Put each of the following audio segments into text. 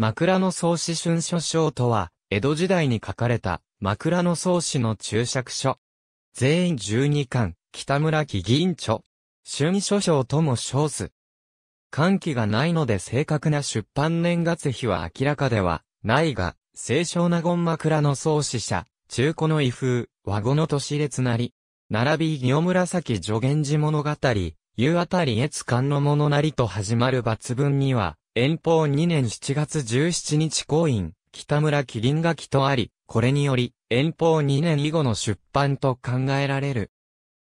枕草子春書章とは、江戸時代に書かれた枕草子の注釈書。全員12巻、北村木員著。春書章とも称す。歓喜がないので正確な出版年月日は明らかではないが、清少納言枕草子社、中古の威風、和語の年列なり、並び行紫助言寺物語、夕あたり越観の物なりと始まる抜文には、遠方2年7月17日公院、北村麒麟書きとあり、これにより、遠方2年以後の出版と考えられる。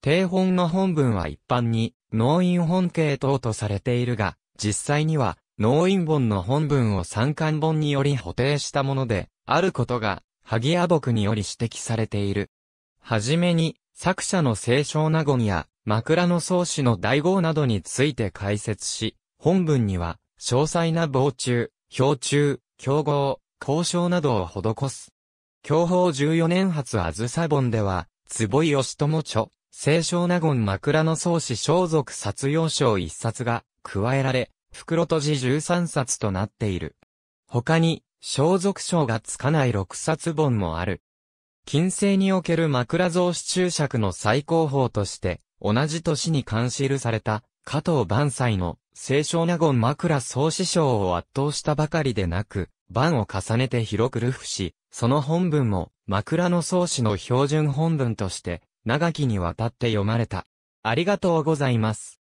定本の本文は一般に、農院本系等とされているが、実際には、農院本の本文を三巻本により補定したもので、あることが、萩谷木により指摘されている。はじめに、作者の清少納言や、枕草子の大号などについて解説し、本文には、詳細な防虫、氷柱、競合、交渉などを施す。享保14年発あずさ本では、坪井義友著、清少納言枕草子装束殺用書一冊が加えられ、袋閉じ13冊となっている。他に、装束書がつかない6冊本もある。近世における枕草子注釈の最高峰として、同じ年に監視された、加藤万歳の清少納言枕総師匠を圧倒したばかりでなく、番を重ねて広く流布し、その本文も枕草子の標準本文として、長きにわたって読まれた。ありがとうございます。